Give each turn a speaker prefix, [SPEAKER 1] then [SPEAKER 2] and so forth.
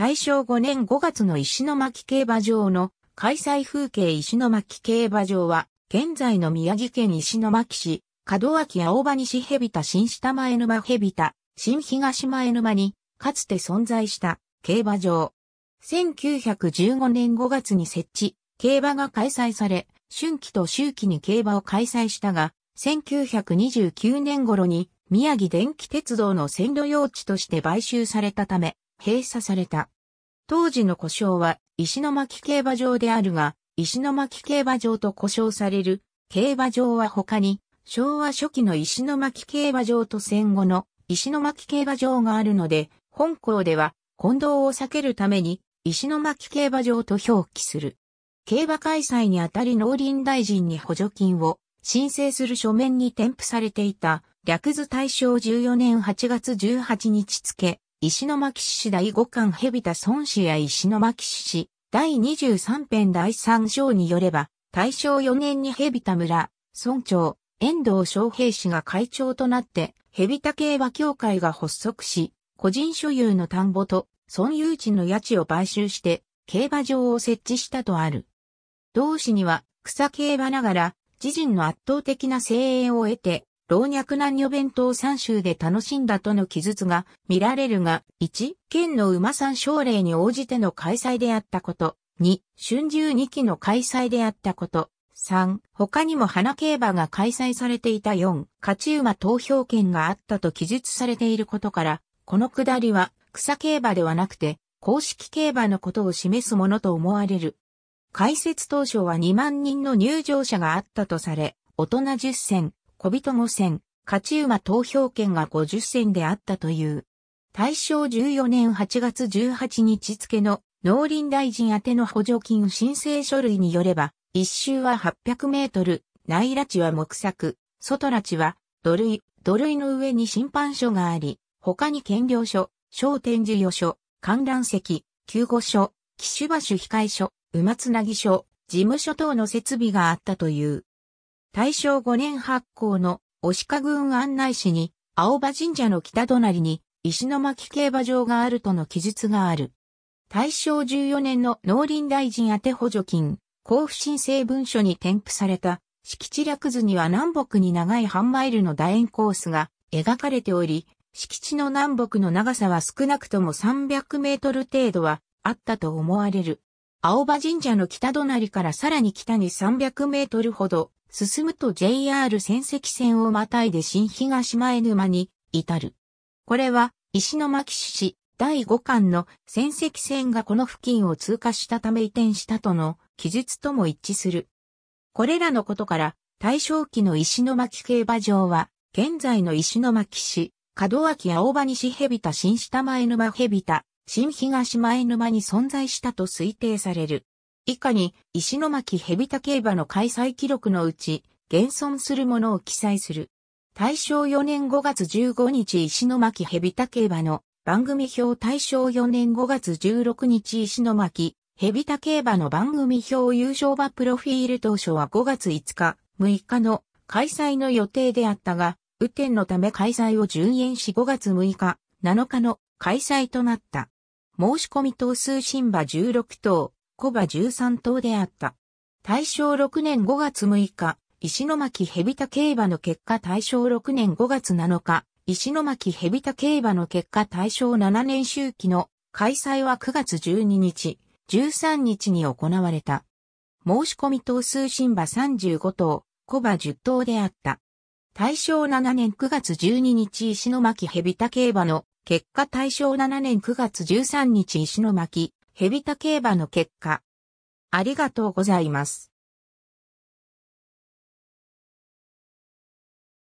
[SPEAKER 1] 大正5年5月の石巻競馬場の開催風景石巻競馬場は、現在の宮城県石巻市、門脇青葉西蛇田新下前沼蛇田、新東前沼に、かつて存在した競馬場。1915年5月に設置、競馬が開催され、春季と秋季に競馬を開催したが、1929年頃に宮城電気鉄道の線路用地として買収されたため、閉鎖された。当時の故障は石巻競馬場であるが、石巻競馬場と呼称される競馬場は他に、昭和初期の石巻競馬場と戦後の石巻競馬場があるので、本校では混同を避けるために石巻競馬場と表記する。競馬開催にあたり農林大臣に補助金を申請する書面に添付されていた略図大正14年8月18日付石巻市第五巻蛇田孫氏や石巻市第23編第3章によれば、大正4年に蛇田村、村長、遠藤昌平氏が会長となって、蛇田競馬協会が発足し、個人所有の田んぼと村有地の家地を買収して、競馬場を設置したとある。同市には草競馬ながら、自陣の圧倒的な精鋭を得て、老若男女弁当三州で楽しんだとの記述が見られるが、1、県の馬産奨励に応じての開催であったこと、2、春秋2期の開催であったこと、3、他にも花競馬が開催されていた4、勝ち馬投票権があったと記述されていることから、この下りは草競馬ではなくて、公式競馬のことを示すものと思われる。解説当初は2万人の入場者があったとされ、大人10戦、小人五線勝ち馬投票権が50選であったという。大正14年8月18日付の農林大臣宛ての補助金申請書類によれば、一周は800メートル、内拉地は木作、外拉地は土塁、土塁の上に審判所があり、他に検領所、商店事業所、観覧席、救護所、騎手場所控え所、馬つなぎ所、事務所等の設備があったという。大正5年発行の押鹿郡案内誌に、青葉神社の北隣に石巻競馬場があるとの記述がある。大正14年の農林大臣宛補助金、交付申請文書に添付された敷地略図には南北に長い半マイルの楕円コースが描かれており、敷地の南北の長さは少なくとも300メートル程度はあったと思われる。青葉神社の北隣からさらに北に300メートルほど進むと JR 仙石線をまたいで新東前沼に至る。これは石巻市第5巻の仙石線がこの付近を通過したため移転したとの記述とも一致する。これらのことから大正期の石巻競馬場は現在の石巻市門脇青葉西蛇田新下前沼蛇田新東前沼に存在したと推定される。以下に石巻ヘビタ競馬の開催記録のうち、現存するものを記載する。大正4年5月15日石巻ヘビタ競馬の番組表大正4年5月16日石巻ヘビタ競馬の番組表優勝馬プロフィール当初は5月5日、6日の開催の予定であったが、雨天のため開催を順延し5月6日、7日の開催となった。申し込み等数新馬16等。コバ13頭であった。大正6年5月6日、石巻蛇田競馬の結果大正6年5月7日、石巻蛇田競馬の結果大正7年周期の開催は9月12日、13日に行われた。申し込み等数新馬35頭、小馬10頭であった。大正7年9月12日石巻蛇田競馬の結果大正7年9月13日石巻ヘビタ競馬の結果。ありがとうございます。